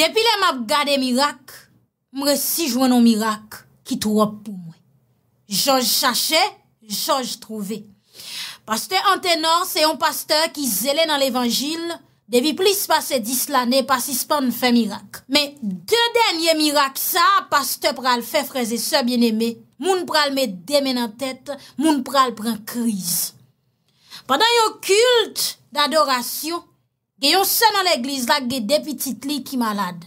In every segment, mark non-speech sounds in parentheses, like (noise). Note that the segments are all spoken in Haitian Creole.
Depi le map gade mirak, mre si jwennon mirak ki trwap pou mwen. Jaj chache, jaj trwwe. Pasteur an tenor, se yon pasteur ki zele nan levangil, devy plis pase dis la ne pasis pan fè mirak. Me, de denye mirak sa, pasteur pral fè freze se bien eme, moun pral me demen an tèt, moun pral pran kriz. Padan yo kult d'adorasyon, Gè yon sè nan l'eglise la, gè de pitit li ki malade.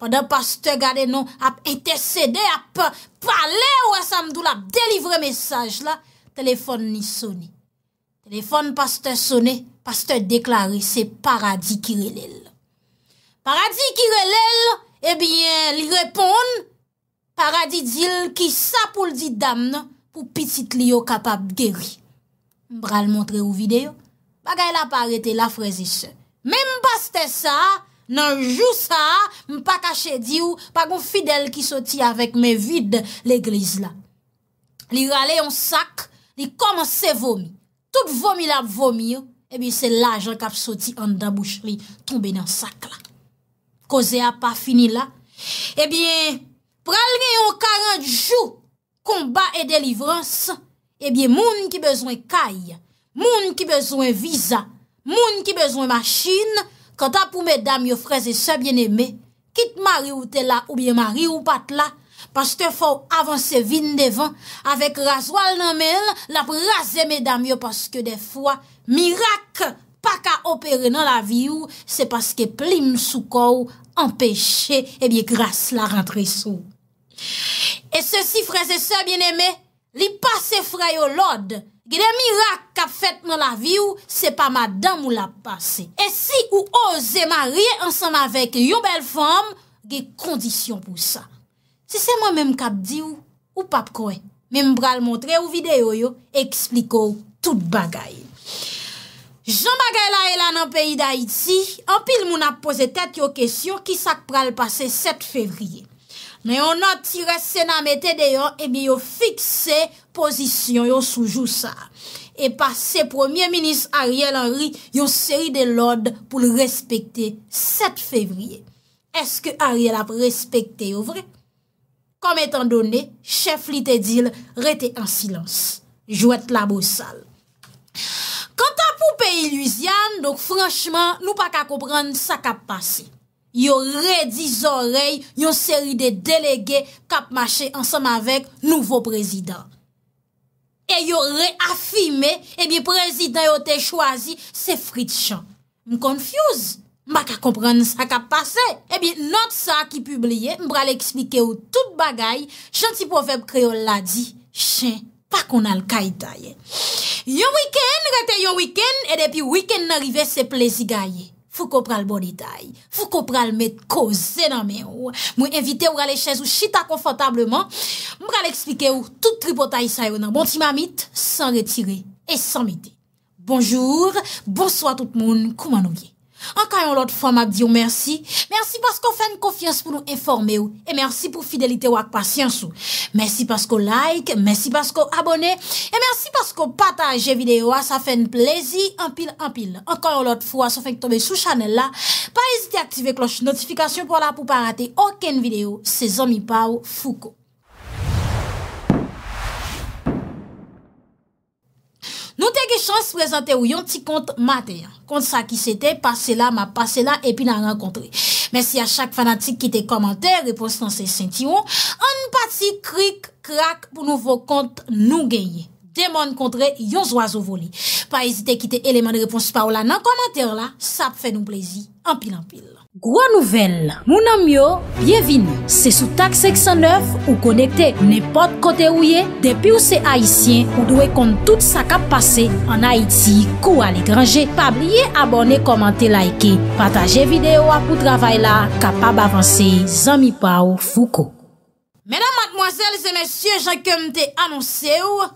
Pwede pastor gade nou ap ete sède, ap pale ou asam doul ap delivre mesaj la, telefon ni soni. Telefon pastor soni, pastor deklare, se paradis ki relel. Paradis ki relel, ebyen eh li repon, paradis dil ki sa pou l'di dam nan, pou pitit li yo kapap geri. Mbra l'montre ou videyo, bagay la pa arete la frezise. Mè m'baste sa, nan jou sa, m'pa kache di ou, pa goun fidel ki soti avèk mè vide l'eglise la. Li rale yon sak, li komanse vomi. Tout vomi la vomi ou, ebi se la jen kap soti an da bouch li tombe yon sak la. Koze a pa fini la. Ebi, pral gen yon 40 jou, komba e delivrans, ebi moun ki bezwen kay, moun ki bezwen viza, Moun ki bezwen machin, kanta pou medam yo fraze se bien eme, kit mari ou tela ou biye mari ou patla, paske faw avanse vin devan, avek razwal nan men, la pou raze medam yo, paske defwa, mirak, pa ka opere nan la vi ou, se paske plim sou kou, empeshe, ebiye gras la rentre sou. E se si fraze se bien eme, Li pase fra yo lod, ge de mirak kap fet nan la vi ou, se pa madan mou la pase. E si ou ose marie ansanm avek yon bel fom, ge kondisyon pou sa. Se se mwen menm kap di ou, ou pap kwen, menm pral montre ou videyo yo, ekspliko tout bagay. Jom bagay la elan an peyi da iti, an pil moun ap pose tet yo kesyon ki sak pral pase 7 fevriye. Men yon noti resen a mette deyon, ebi yon fikse posisyon yon soujou sa. E pa se Premier Ministre Ariel Henry yon seri de lode pou l respecte 7 fevriye. Eske Ariel ap respecte yon vre? Kom etan done, chef li te dil rete en silans. Jouet la bousal. Kantan pou pe ilusyan, nou pa ka kompran sa ka pase. Yo redi zorey yon seri de delege kap mache ansam avek nouvo prezident. E yo reafime, ebi prezident yo te chwazi se frit chan. M konfuse, m baka kompren sa kap pase. Ebi not sa ki publie, m brale ekspike ou tout bagay, chantipo feb kreol la di, chen, pa kon al kaj daye. Yon wiken, rete yon wiken, e depi wiken n'arive se plezi gaye. Fou ko pral bon detay, fou ko pral met ko zename ou, mwen evite ou rale chèz ou chita konfantableman, mwen rale eksplike ou tout tripotay sa yo nan bonti mamit, san retire et san mide. Bonjour, bonsoit tout moun, kouman ou ye. Ankan yon lot fwa mab diyo mersi, mersi pasko fèn kofyans pou nou informe ou, e mersi pou fidelite wak pasyans ou. Mersi pasko like, mersi pasko abone, e mersi pasko pataje videyo a, sa fèn plezi, anpil, anpil. Ankan yon lot fwa, sa fèn tobe sou chanel la, pa ezite aktive kloche notifikasyon pou la pou pa rate oken videyo, se zomi pa ou fuko. Nou teke chans prezante ou yon ti kont mater. Kont sa ki sete, pase la, ma pase la, epi nan renkontre. Mersi a chak fanatik ki te komante, repos nan se senti ou. An pati krik krak pou nouvo kont nou genye. genman kontre yon zo azo voli. Pa ezite kite eleman de reponsi pa ou la nan komenter la, sap fe nou plezi, anpil anpil. Gro nouvel, mounan myo, bienvin, se sou tak 609, ou konekte nepot kote ou ye, depi ou se Haitien, ou dwe kont tout sa kap pase, an Haiti, kou al e grange, pa blye abone, komante, laike, pataje videyo apou travay la, kapab avanse, zami pa ou fouko. Menan matmoazel, se mensyen jakem te anonse ou,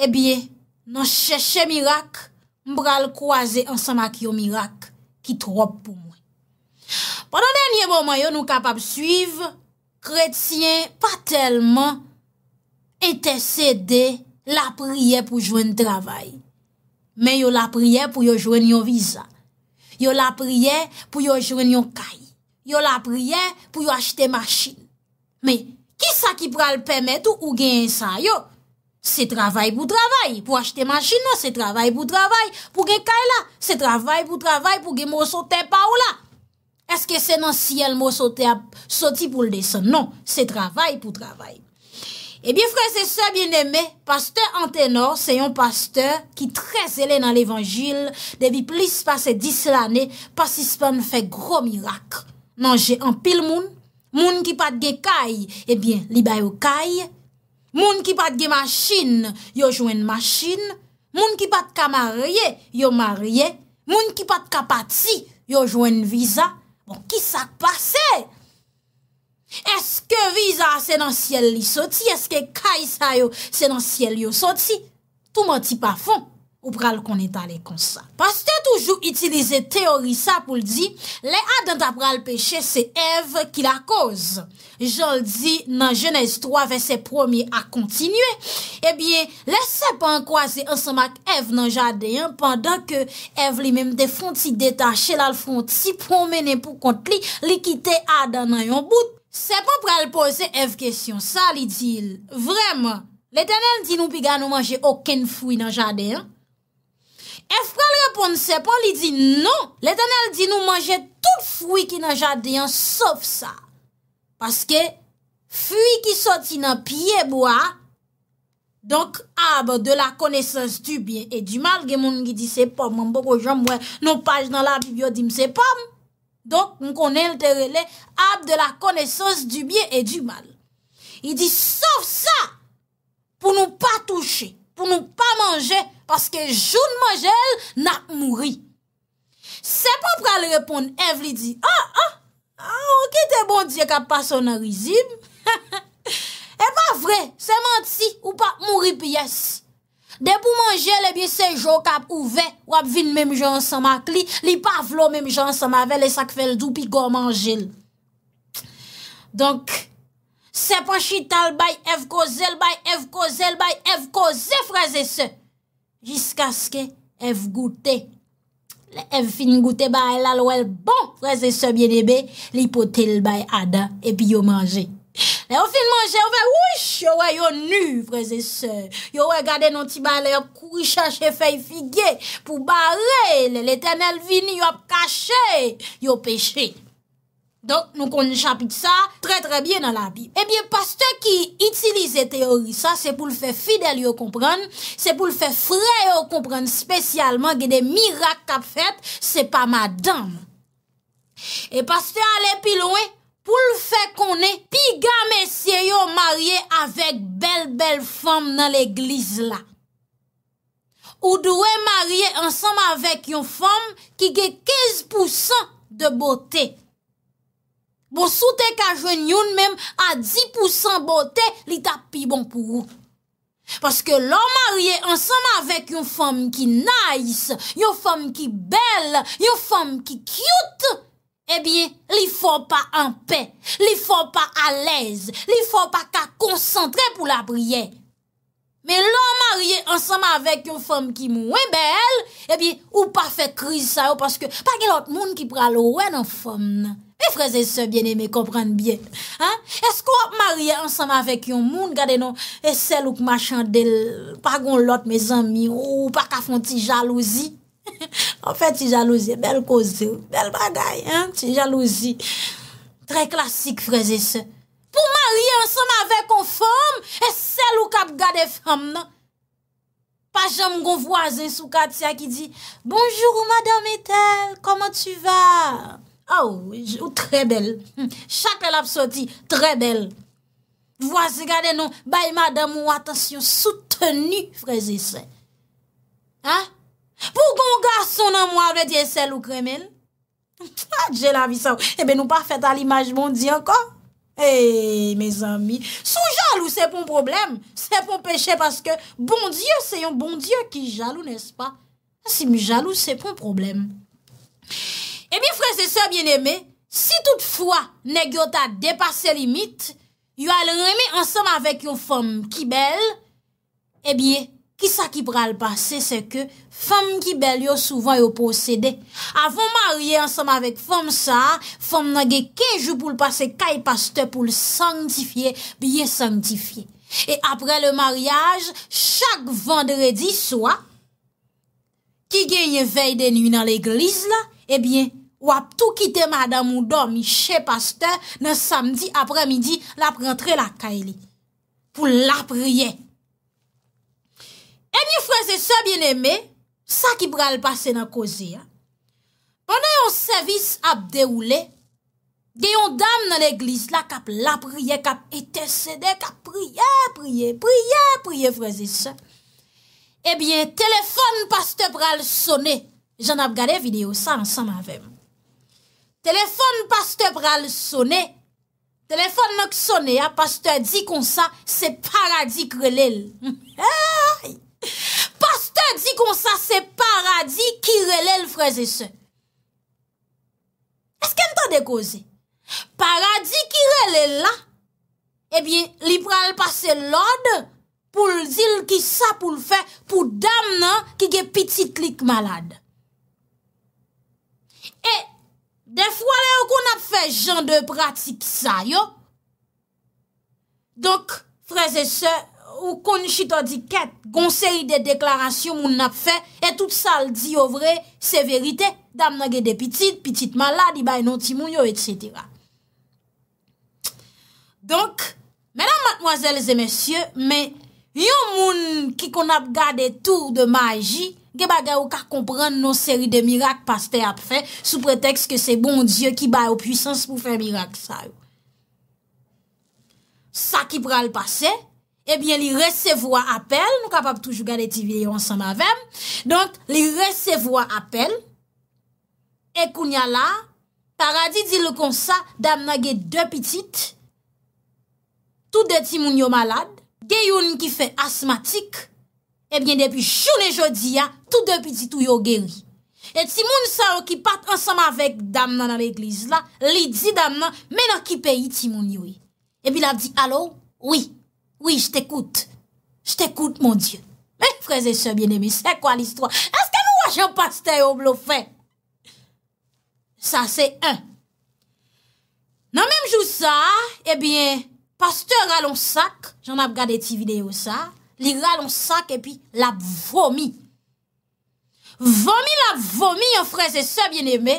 Ebyen, nan chèche mirak, mbra l kouaze ansama ki yo mirak ki trop pou mwen. Pendan denye mouman yo nou kapap suiv, kretien pa telman etè sède la priye pou jwen travay. Men yo la priye pou yo jwen yo visa. Yo la priye pou yo jwen yo kay. Yo la priye pou yo achete masjin. Men, ki sa ki pral pèmet ou ou gen sa yo? c'est travail pour travail. Pour acheter machine, c'est travail pour travail. Pour gagner là. c'est travail pour travail. Pour gagner sauter pas là. Est-ce que c'est dans le ciel mot sauté sauté pour le dessin Non, c'est travail pour travail. Eh bien, frères et sœurs bien-aimés, pasteur Antenor, c'est un pasteur qui très célèbre dans l'évangile, depuis plus de 10 l'année, pas si fait gros miracle. Manger en pile moun, monde qui pas de gen eh bien, li au kaye, Moun ki pat ge masin, yo jwen masin. Moun ki pat ka marye, yo marye. Moun ki pat ka pati, yo jwen viza. Bon, ki sa k'pase? Eske viza se nan siel li soti? Eske kaysa yo se nan siel yo soti? Touman ti pa fon? Ou pral kon eta le konsa. Pas te toujou itilize teorisa pou l di, le adan ta pral peche se ev ki la koz. Jol di nan jenese 3 ve se promi a kontinue, e eh bie le sepan kwa se ansamak ev nan jadeyan pandan ke ev li mem de fonti detache lal fonti promene pou kont li li kite adan nan yon bout. Sepan pral pose ev kesyon, sa li dil. Vreman, le tenel di nou piga nou manje oken fwi nan jadeyan, Ef pral repon sepon li di non. Le danel di nou manje tout fwi ki nan jadeyan saf sa. Paske fwi ki soti nan piye bo a. Donk ab de la konesans du biye e du mal. Gen moun ki di sepon. Mwen bo ko jan mwen nou paj nan la pivyo di msepon. Donk mwen konen lte rele ab de la konesans du biye e du mal. Li di saf sa pou nou pa touche. pou nou pa manje, paske joun manjel na mouri. Se pa pra li repon, ev li di, an, ah, an, ah, an, ah, an ki te bon diye kap pa sona rizib. (laughs) E pa vre, se manti, ou pa mouri piyes. De pou manjel, e bi se jo kap ouve, wap vin mem jan san mak li, li pa vlo mem jan san mave, le sak fel dou, pi go manjel. Donk, Se pa chital bay ev koze, l bay ev koze, l bay ev koze, freze se. Jiska ske ev goute. Le ev fin goute bay, l alwe l bon, freze se, bidebe, li pote l bay ada, epi yo manje. Le yo fin manje, yo ve wish, yo we yo nu, freze se. Yo we gade non ti bay le, yo kouri chache fey figye, pou bare, le leten el vini, yo ap kache, yo peche. Donk nou kon chapit sa tre tre byen nan la bib. Ebyen paste ki itilize te orisa se pou l fe fidel yo kompran, se pou l fe fre yo kompran spesyalman ge de mirak tap fet, se pa madan. E paste ale pilon e pou l fe kon e piga mesye yo marye avek bel bel fom nan l eglise la. Ou dwe marye ansam avek yon fom ki ge 15% de botte. Bo sou te ka jwen yon menm a 10% botè, li tap pi bon pou ou. Paske lò marye ansanm avèk yon fòm ki nice, yon fòm ki bel, yon fòm ki cute, e bie li fòm pa anpè, li fòm pa alèz, li fòm pa ka konsantre pou la priè. Me lò marye ansanm avèk yon fòm ki mwen bel, e bie ou pa fè kriz sa ou, paske pa gen lòt moun ki pral wè nan fòm nan. E freze se bien eme, komprende bien. Esko ap marye ansam avèk yon moun, gade non? E sel ou k machan del, pa goun lot me zanmi, ou pa kafon ti jalousi. An fè ti jalousi, bel koze, bel bagay, ti jalousi. Trè klasik freze se. Po marye ansam avèk yon fòm, e sel ou kap gade fòm, nan? Pa jom goun vwazen sou katia ki di, bonjou ou madame etel, komon tu va? Oh, ou tre bel. Chak pe laf soti, tre bel. Vwa se gade nou bay madamou atasyon soutenu, freze se. Ha? Pou kon gason nan mou avet ye sel ou kremen? Ha, ah, jel avisa ou. Ebe eh nou pa feta l'imaj bon di anko? Hey, eh, mes ami. Sou jalou, se pon problem. Se pon peche paske bon diyo, se yon bon diyo ki jalou, nes pa? Si mou jalou, se pon problem. Pff. Ebi, eh frese se bien eme, si toutfwa negyo ta depase limit, yo al reme ansam avek yon fom ki bel, ebi, eh kisa ki pral pase, se ke fom ki bel yo souvan yo posede. Avon marye ansam avek fom sa, fom nage kejou pou l'pase, kay paste pou l'sangtifiye, biye sangtifiye. E apre le mariage, chak vendredi, soa, ki genye vey deni nan l'eglise la, ebi, eh Ou ap tou kite madan mou domi che pasteur nan samdi apre midi lap rentre la kaile pou lap rye. E ni freze se bieneme, sa ki pral pase nan koze ya. On ayon servis ap de oule, deyon dam nan eglis la kap lap rye, kap ete sede, kap priye, priye, priye, priye freze se. Ebyen, e telefon pasteur pral sone, jan ap gade video sa ansam avem. Telefon pastè pral sonè, telefon nouk sonè, pastè di kon sa, se paradik relèl. (laughs) Pastè di kon sa, se paradik relèl freze se. Eske n tan de koze? Paradik relèl la, ebyen, eh li pral pase lode, pou l'dil ki sa pou l'fe, pou dam nan ki ge pititlik malade. Defwa le ou kon ap fe jen de pratik sa yo. Donk, freze se, ou kon chito di ket, gonseri de deklarasyon moun ap fe, et tout sal di yo vre, se verite, dam nage depitit, pitit maladi, bay nanti moun yo, et setira. Donk, menan matmoazelze mesye, men, yon moun ki kon ap gade tour de maji, Ge baga ou ka kompran nan seri de mirak paste apre sou preteks ke se bon Diyo ki baye ou pwisans pou fe mirak sa ou. Sa ki pral pase, ebyen eh li resevo a apel, nou kapap toujou gade ti vieyo ansan mavem, donk li resevo a apel, e kounya la, paradis di lo kon sa, damna ge dè pitit, tout de ti moun yo malad, ge yon ki fe asmatik, Ebyen depi choune jodi ya, tout depi ti tou yo geri. E ti moun sa yo ki pat ansam avek dam nan an ekliz la, li di dam nan, men an ki peyi ti moun yoi. Ebyen la di, alo, oui, oui, jte koute, jte koute mon die. Men preze se biene mi, se kwa l'histoire? Eske nou wajan paste yon blou fe? Sa se en. Nan men mjou sa, ebyen, eh paste yon alon sak, jen ap gade ti video sa, li ral an sak epi la vomi. Vomi la vomi, yo freze se bien eme,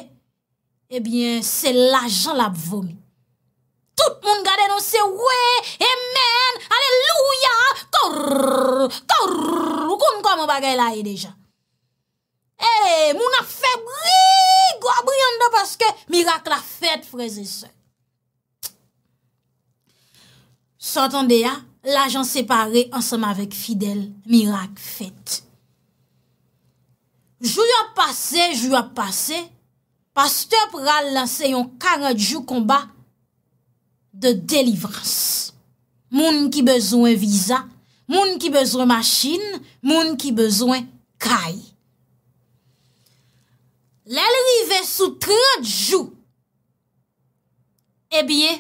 ebyen se la jan la vomi. Tout moun gade nan se we, emen, aleluya, kor, kor, koun kwa mou bagay la e deja. E, eh, moun a febri, go abri an de paske, mi rak la fet freze se. Sot an de ya, la jan separe ansanm avèk fidèl mirak fèt. Jou yon pase, jou yon pase, pas te pral lansè yon karadjou komba de delivrans. Moun ki bezwen viza, moun ki bezwen machin, moun ki bezwen kaj. Lèl rive sou trèdjou, ebyè,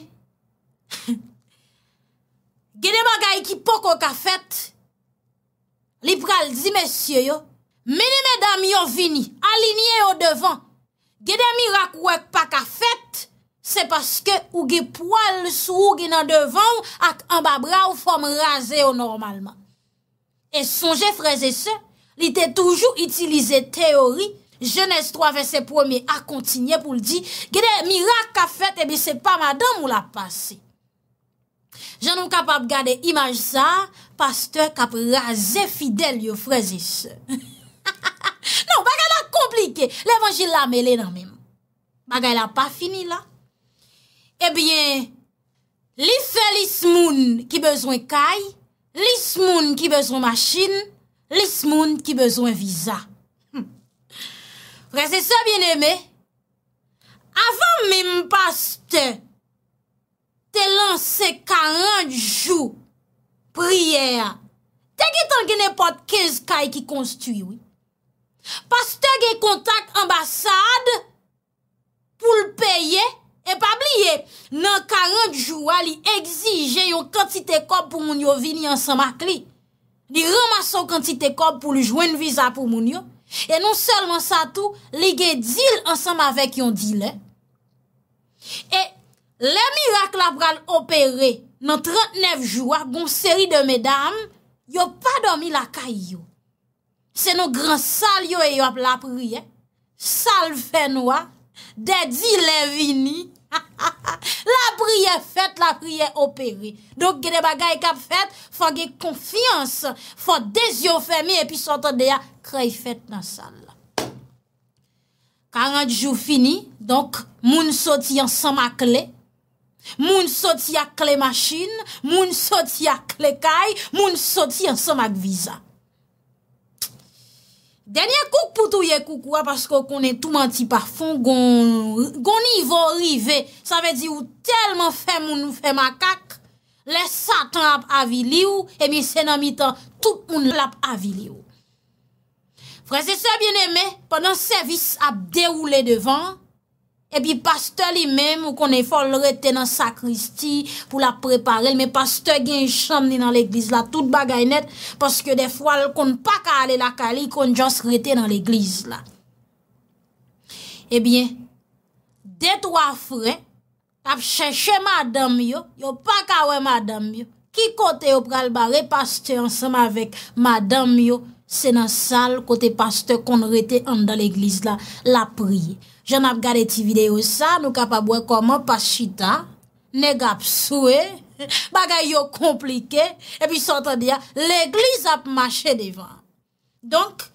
Gede magay ki poko ka fet, li pral di mesye yo, meni me dami yo vini, alinye yo devan. Gede mirak wak pa ka fet, se paske ouge poal sou ouge nan devan ak amba bra ou fom raze yo normalman. E sonje freze se, li te toujou itilize teori, jenestro aven se pweme a kontinye pou li di, gede mirak ka fet e eh bi se pa madan mou la pase. Je nou kapap gade imaj sa, pasteur kap raze fidel yo frezis. (laughs) Non, bagay la komplike. Le vange la mele nan mèm. Bagay la pa fini la. Ebyen, eh li fe lis moun ki bezwen kay, lis moun ki bezwen machin, lis moun ki bezwen viza. Frezise bien eme, avan mèm pasteur, te lanse karanjou priye a. Te ge tan gen epote kez kay ki konstuy wè. Pas te ge kontak ambasade, pou l peye, e pa bliye nan karanjou a li egzije yon kantite kop pou moun yo vini ansan mak li. Li roma son kantite kop pou li jwen viza pou moun yo. E non selman sa tou, li ge dil ansan mavek yon dilè. E ekse, Le mirak la vran opere nan 39 joua goun seri de medam, yo pa domi la kay yo. Se nou gran sal yo e yo ap la priye, sal fenwa, dedi le vini, la priye fet, la priye opere. Dok gede bagay kap fet, fange konfians, fange dezyo femi, epi sotan deya krey fet nan sal. 40 jou fini, donk moun soti yon san makle, le mirak la vran opere, Moun soti ak le machin, moun soti ak le kay, moun soti an somak viza. Denye kouk pou touye kouk wap asko konen touman ti parfon, gon ivo rive, sa ve di ou telman fe moun ou fe makak, le satan ap avili ou, e mi senan mi tan tout moun lap avili ou. Fransese bieneme, pendant servis ap deroule devan, E pi paste li men, ou kon e fol rete nan sakristi pou la preparel, me paste gen chom li nan l'eglise la, tout bagay net, paske de fwal kon pa ka ale la kali, kon jons rete nan l'eglise la. E eh bien, de to a fre, ap chèche madame yo, yo pa ka we madame yo, ki kote yo pral bare paste ansam avek madame yo, se nan sal kote paste kon rete an dan l'eglise la, la priye. Jan ap gade ti videyo sa, nou kap abwe koman pa chita, ne gap souwe, (laughs) bagay yo komplike, epi sotan diya, leglis ap mache devan. Donk,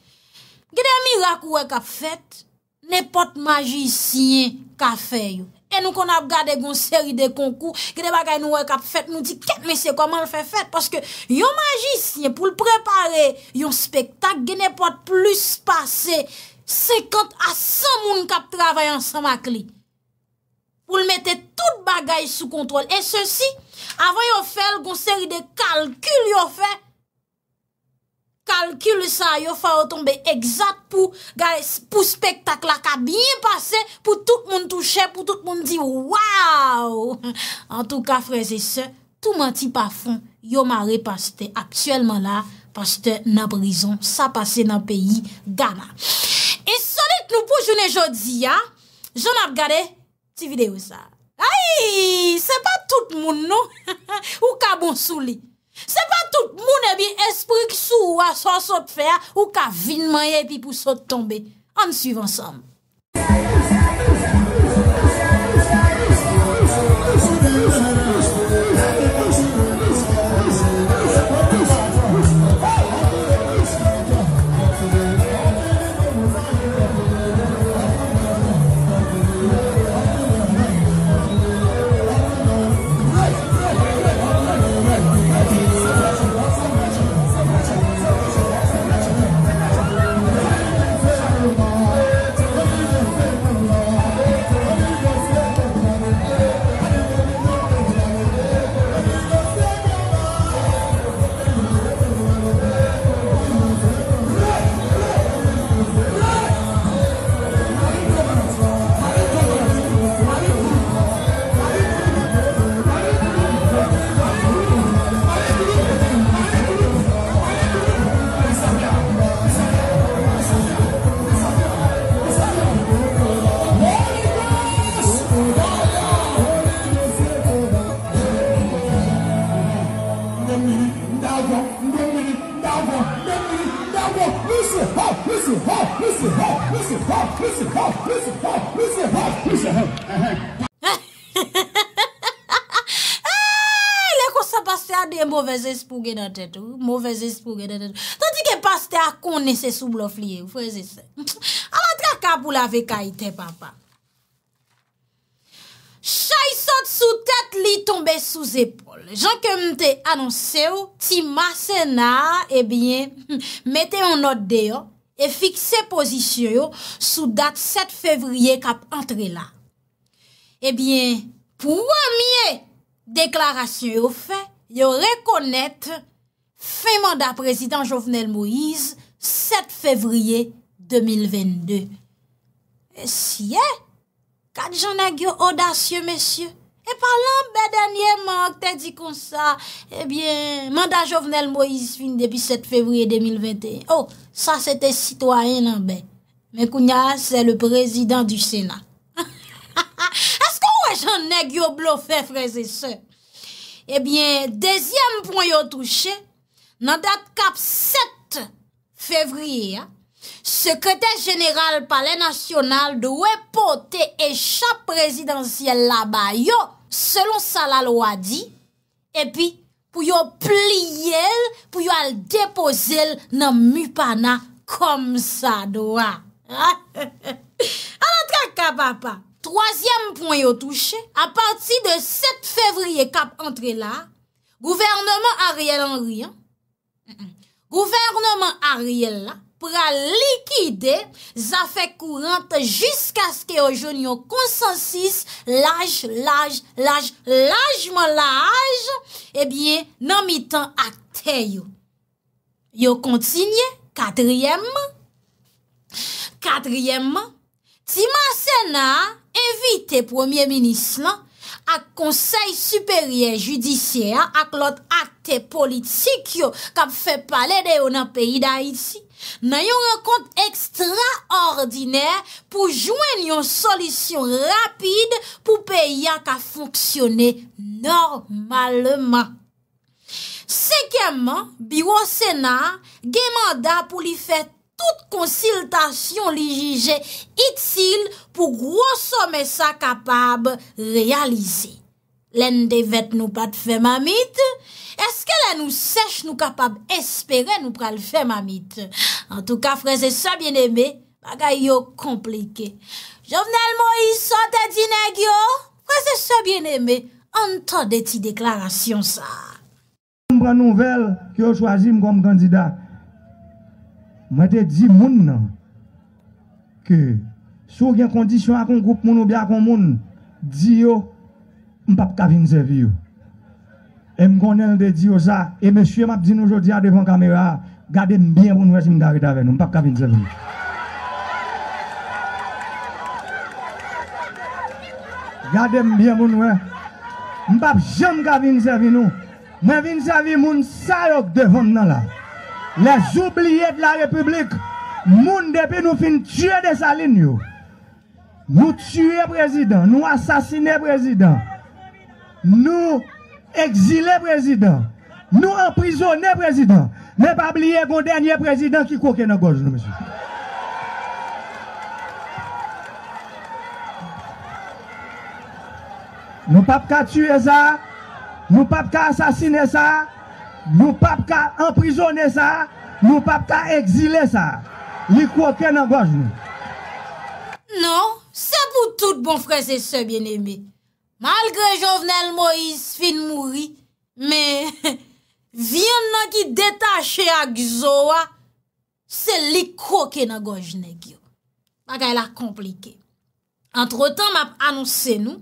gede a mirak wè kap fèt, nepot majisyen ka fè yo. E nou kon ap gade gon seri de konkou, gede bagay nou wè kap fèt, nou di, ket mese koman l fè fèt, paske yon majisyen pou l prepare yon spektak, gen nepot plus pasè, 50 a 100 moun kap travay ansan mak li. Poul mette tout bagay sou kontwal. E se si, avan yo fel gonseri de kalkul yo fe. Kalkul sa yo fa otombe. Eksat pou spektakla kap bin pase. Poul tout moun touche. Poul tout moun di waw. En tout ka freze se. Tout manti pa fon. Yo ma repaste. Aksuelman la. Paste nan brison. Sa pase nan peyi. Gama. Nou pou jounen jodi ya Joun ap gade ti video sa Ayy, se pa tout moun nou (laughs) Ou ka bon souli Se pa tout moun ebi eh Espri kisou a sop sop feya Ou ka vinman ebi pou sop tombe An suiv ansom Ha, ah, lice, ha, lice, ha, lice, ha, lice, he, he, he. Hei, le ko sa paste a de mouvez espouge nan tetou. Mouvez espouge nan tetou. Tanti ke paste a kone se sou blof liye. Ou fweze se. Awa tra ka pou lave kaiten papa. Chayisot sou tet li tombe sou zepol. Jan ke mte anonse ou ti mase na, e eh bie, (laughs) mete yon note de yo. E fikse pozisyon yo sou dat 7 fevriye kap entre la. Ebyen, pou amye deklarasyon yo fe, yo rekonet fe manda prezident Jovenel Moïse 7 fevriye 2022. E siye, kat jan agyo odasyon mesye. E palan be denye man ak te di kon sa, ebyen, eh manda Jovenel Moïse fin depi 7 fevriye 2021. Oh, sa se te sitwoyen nan be. Men kounya, se le prezident du Senat. Aske ou e jan neg yo blofe freze se? Ebyen, eh dezyem pwoy yo touche, nan dat kap 7 fevriye, sekretè general pale nasyonal de ou e pote e chap prezidentiel la ba yo, selon sa la lo a di, epi pou yo pli el, pou yo al depo zel nan mupana, kom sa do a. A la (laughs) tra ka papa, troasyem pou yo touche, a pati de 7 fevriye kap entre la, gouvernement Ariel en riyan, gouvernement Ariel la, pral likide zafèk kourante jiska skè yo joun yo konsensis laj, laj, laj, lajman laj, ebyen nan mi tan akte yo. Yo kontinye, katryemman. Katryemman, ti mase na evite Premier Ministre ak konsey superye judisyen ak lot akte politik yo kap fe pale de yo nan peyi da iti. Nan yon rekont ekstra ordine pou jwen yon solisyon rapide pou pe yon ka fonksyone normalman. Sekyeman, bi wosena, gen manda pou li fe tout konsiltasyon li jije itil pou gwo somen sa kapab realisey. Len de vet nou pat fe mamit? Eske la nou sech nou kapab espere nou pral fe mamit? En tou ka freze se bien eme, bagay yo komplike. Jovnel Moïse, sote di neg yo, freze se bien eme, an to de ti deklarasyon sa. Mbra nouvel ki yo chwazim kom kandida, mwen te di moun nan, ki sou gen kondisyon akon goup moun ou biakon moun, di yo, m'pap ka vin servi yo. Et m'konnel de dire ça, et monsieur m'a dit nous aujourd'hui devant caméra, gardez bien pour nous si e avec nous, ne ka vin servi. Gardez bien pour nous. E. M'pap jamais ka vin servi nous. vous vin servi moun sa yo devant nous là. Les oubliés de la République, moun depuis nous fin tuer des salines Nous tuer président, nous assassiner président. Nou eksile prezident, nou emprisonne prezident, nou pa bliye goun denye prezident ki kouke nan goj nou. Nou pa pa ka tue sa, nou pa pa ka asasine sa, nou pa pa ka emprisonne sa, nou pa pa ka eksile sa, li kouke nan goj nou. Non, sa pou tout bon freze se bien eme. Malgre jovenel Moïse fin mouri, me, (laughs) vyen nan ki detache ak zowa, se liko ke nan gojne kyo. Maka el a komplike. Entre tan map anonsen nou,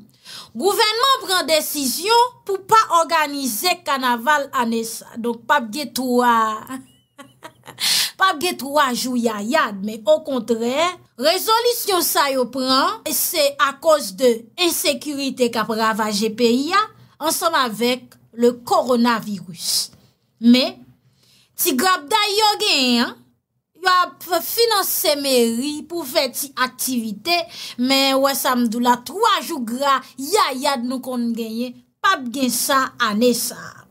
gouvenman pren desisyon pou pa organize kanaval anesa. Donk pap getouwa. (laughs) Pap gen 3 jou ya yad, men o kontrè, rezolisyon sa yo pran, se a kos de esekurite kap rava GPI ya, ansanm avèk le koronavirus. Men, ti grap da yo gen, yo ap finanse meri pou fè ti aktivite, men wè samdou la 3 jou grap ya yad nou kon genye, pap gen sa anè sa.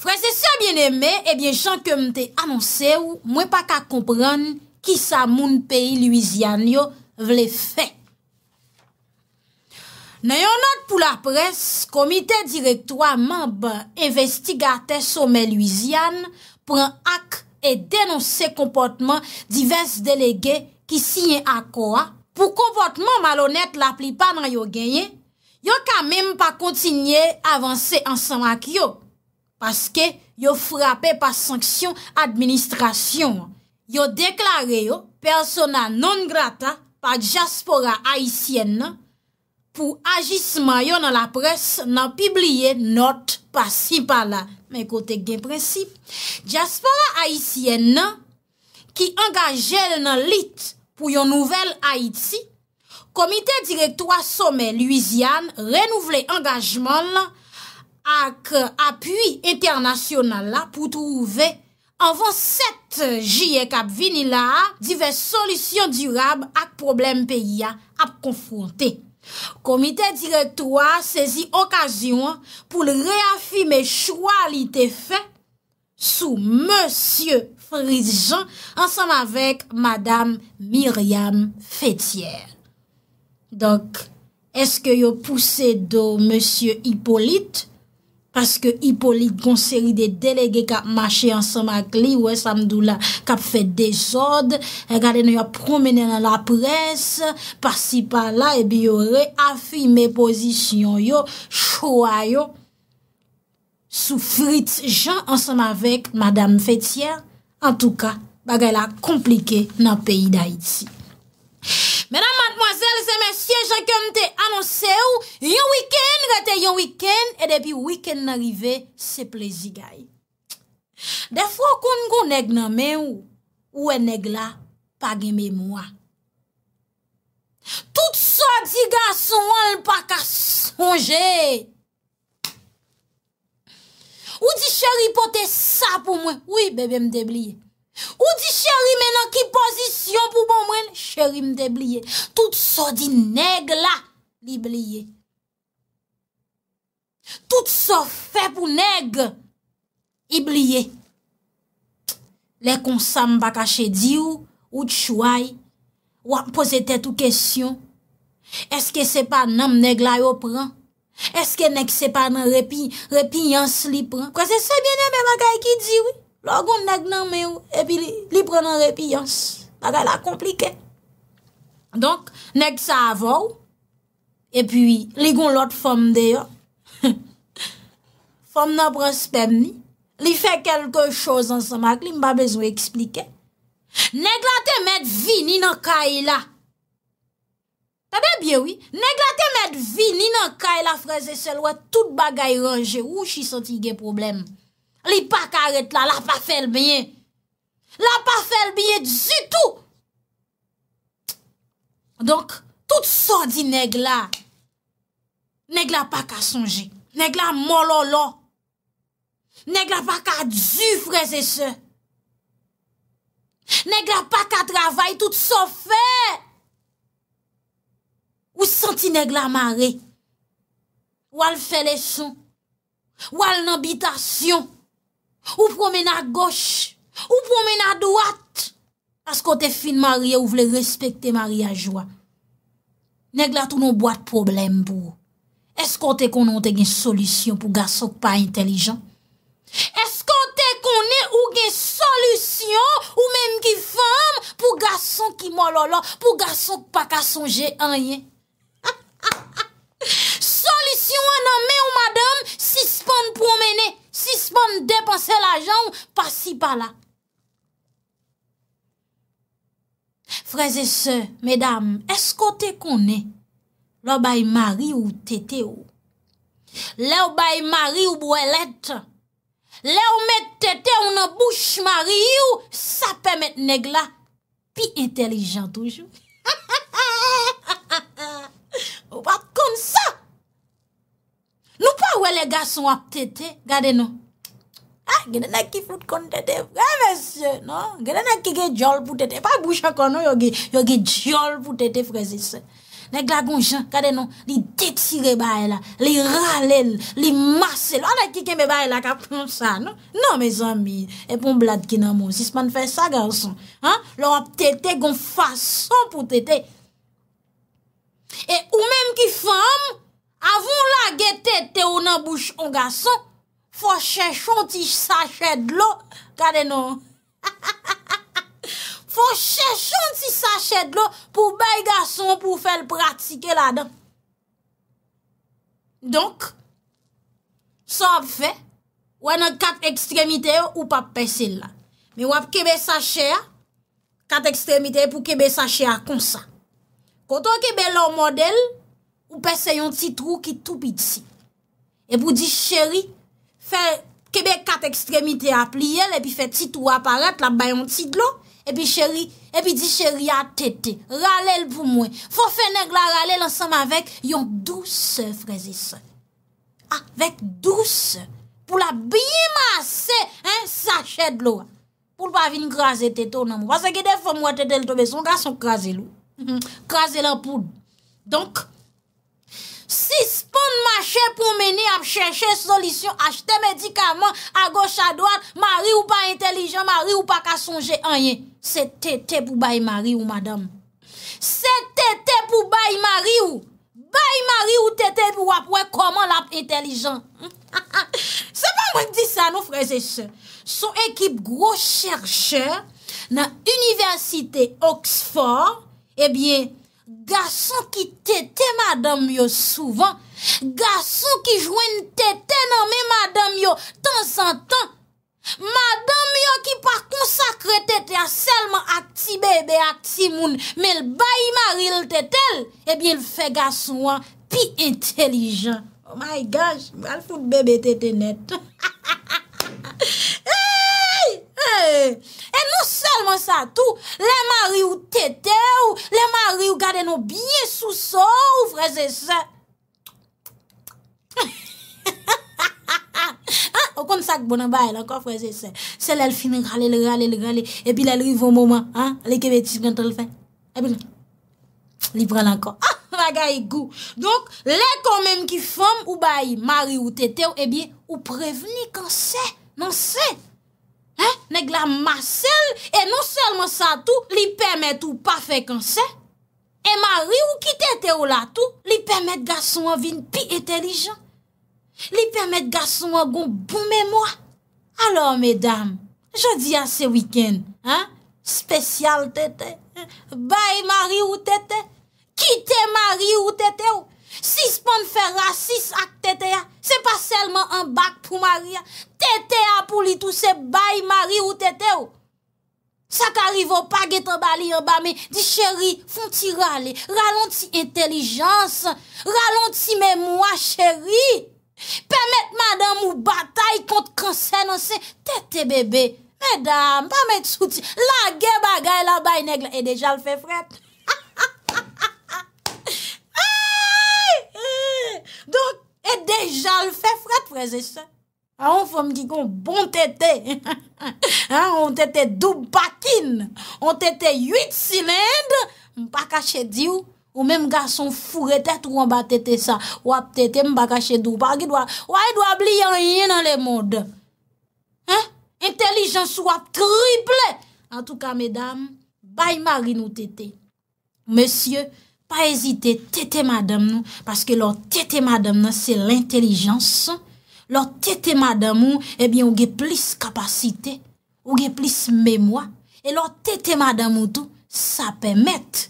Frè se se a bien eme, ebyen jan ke mte anonse ou, mwen pa ka kompran ki sa moun peyi luisian yo vle fe. Nan yon not pou la pres, komite direktwa mamb investi gate somen luisian pran ak e denonse komportman divers delege ki sinye ak ko a. Pou komportman malonet la pli pa nan yo genye, yon ka mem pa kontinye avanse ansan ak yo. Paske yo frapè pa sanksyon administrasyon. Yo deklare yo personan non grata pa Djaspora Haitienne pou ajisman yo nan la pres nan pibliye not pasi pala. Men kote gen prinsip. Djaspora Haitienne ki angaje nan lit pou yo nouvel Haiti, komite direktwa Sommet Louisiane renouvle engajman nan ak apuy internasyonal la pou touve anvan set jye kap vinila diwe solisyon dirab ak problem peya ap konfronte. Komite direktoa sezi okasyon pou l reafime chwa li te fe sou Monsie Frisjan ansan avek Madame Myriam Fethier. Donk, eske yo puse do Monsie Hippolyte Paske Hippolyte konseri de delege kap mache ansam ak li, wè samdou la kap fè desod, e gade nou yo promene nan la pres, pasi pa la e bi yo reafime pozisyon yo, chou a yo sou frit jan ansam avèk madame Fethia, an tou ka bagay la komplike nan peyi da iti. Mwazel se mwen siye jakem te anonse ou Yon wiken rete yon wiken E depi wiken n'arive se plezi gay Defwa kon kon neg nan men ou Ou e neg la pa gemem wwa Tout sa di gason wan l'pa ka sonje Ou di chè ripote sa pou mwen Ou bebe mdebliye Ou di chèri menan ki pozisyon pou bon mwen? Chèri mde bliye. Tout so di neg la li bliye. Tout so fe pou neg li bliye. Le konsan mba kache di ou, ou chouay, ou apose tet ou kesyon. Eske se pa nanm neg la yo pran? Eske nek se pa nan repinyans li pran? Kwa se se mwenen mba kache ki di ou? Lo goun neg nan me ou, e pi li pre nan repiyans. Bagay la komplike. Donk, neg sa avou, e pi li goun lot fom de yo. (laughs) Fom nan prospem ni, li fe kelke chos ansamak, li mba bezwe eksplike. Neg la te met vi, ni nan kay la. Tade byewi, neg la te met vi, ni nan kay la freze selwe, tout bagay range ou chi sotige probleme. Li pa karet la, la pa fel byen. La pa fel byen zutou. Donk, tout sa di neg la. Neg la pa ka sonje. Neg la mololo. Neg la pa ka zufreze se. Neg la pa ka travay, tout sa fe. Ou senti neg la mare. Ou al fele son. Ou al nabita syon. Ou promen (laughs) a goch? Ou promen a doat? Asko te fin marye ou vle respekte marye a jwa? Neg la tou nou boat problem pou ou? Esko te konon te gen solusyon pou gasok pa intelijan? Esko te konen ou gen solusyon ou menm ki fom pou gasok ki mololo? Pou gasok pa kasonje anye? Solusyon aname ou madame si span promene? Si s'pon depanse la jan, pasi pa la. Freze se, medam, esko te konen? Le ou bayi mari ou tete ou? Le ou bayi mari ou bou elet? Le ou met tete ou nan bouch mari ou? Sape met negla? Pi entelijan toujou? le gason ap tete, gade nou. Ha, ah, genen ek ki flout kon tete, he men se, nou, genen ek ki ge djol pou tete, pa bou chakon nou, yo ge djol pou tete frezise. Ne, glagon jan, gade nou, li detire baye la, li ralel, li mase, lou an ek ki keme baye la ka plon sa, nou. Nou, me zambi, epon blad ki nan mou, sisman fè sa gason, han, lou ap tete, gon fason pou tete. E ou men ki fam, nou, Avon la gete te ou nan bouch an gason, fò chè chon ti sache dlo, kade nou? (laughs) Fò chè chon ti sache dlo, pou bay gason pou fèl pratike la dan. Donk, sa ap fè, wè nan kat ekstremite ou pap pesin la. Mi wap kebe sache a, kat ekstremite pou kebe sache a kon sa. Koto kebe lò model, Ou pe se yon titrou ki toupit si. E pou di cheri, fe kebek kat ekstremite a pli el, e pi fe titrou aparet, la bayon titlo, e pi cheri, e pi di cheri a tete, ralel pou mwen. Fon fener la ralel ansam avek, yon dou se freze son. A, vek dou se. Pou la (laughs) biye mas se, hein, sa chedlo. Pou l pa vin graze tete ou nan mwen. Wazekide fon mwen tete l tobe, son gason graze lou. Graze la pou. Donk, Si spon mache pou meni ap chèche solisyon, achte medikaman a goch a doat, mari ou pa entelijan, mari ou pa kasonje, anyen, se tete pou bayi mari ou, madame. Se tete pou bayi mari ou, bayi mari ou tete pou ap wèk koman l ap entelijan. (laughs) Se pa mwen di sa nou freze se. Son ekip gro chèrcheur nan Universite Oxford, ebyen, eh Gason ki tete madam yo souvan, gason ki jwen tete nanme madam yo tan san tan, madam yo ki pa konsakre tete anselman ak ti bebe, ak ti moun, men l bayi mari l tete el, ebyen eh l fe gason an pi entelijan. Oh my gosh, mwen al foute bebe tete net. (laughs) E nou selman sa tou, le ah, mari ou tete ou, le eh mari ou gade nou biye sou sa ou, freze se. O kon sak bonan baye lankan, freze se. Se lal fini, rale, rale, rale, e pi lal rivon mouman, le kebeti gantol fe. E pi lal, livran lankan. Ah, maga e gou. Donk, le kon men ki fom ou bayi, mari ou tete ou, e biye, ou preveni kan se, nan se. Nèk la ma sel, e non selman sa tou, li pèmè tou pa fèkansè. E mari ou ki tè te ou la tou, li pèmèt gassou an vin pi entelijan. Li pèmèt gassou an goun pou bon mèmwa. Alors, mèdame, jodi a se wikèn, an, spèsyal tè te, ba e mari ou tè te, ki tè mari ou tè te ou. Sis pon fè rasis ak tete ya, se pa selman an bak pou mary ya, tete ya pou li tou se bay mary ou tete yo. Sa ka rivo pa gete bali yon bame, di cheri, foun ti rale, ralon ti intelijans, ralon ti mè mwa cheri. Pèmèt madan mou batay kont konsen an se, tete bebe, mèdam, pa mè tsouti, la ge bagay la bay negle e dejal fè frep. E dejan l fè fred fwè zè sè. A on fò (laughs) m di kon bon tète. On tète doub bakin. On tète yuit silènd. M baka chè diou. Ou mèm gason furetè tou an ba tète sa. Wap tète m baka chè doub. Par ki dwa, wè yi dwa bli yon yon nan le mond. Hè? Intelijans wap triple. An tou ka mèdam, bay marin ou tète. Mèsyè, pa ezite tete madam nou, paske lor tete madam nan se l'intelijans, lor tete madam nou, ebyon ouge plis kapasite, ouge plis memwa, e lor tete madam nou tou, sa pemet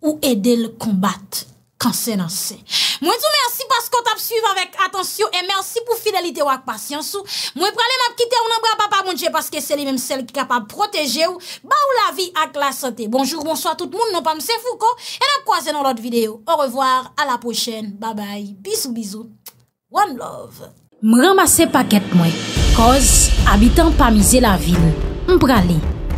ou ede l konbat, kansenansè. Mwen tou mersi pas kon tap suiv avèk atensyon E mersi pou fidelite wak pasyansou Mwen pralè m ap kite ou nan bra papa mounje Paske se li mèm sel ki kapap proteje ou Ba ou la vi ak la sante Bonjour, bonsoit tout moun, non pa mse fou ko E nan kwa se nan lot videyo Au revoir, a la pochen, bye bye Bisou bisou, one love M ramase paket mwen Koz, abitan pa mize la vil Mpralè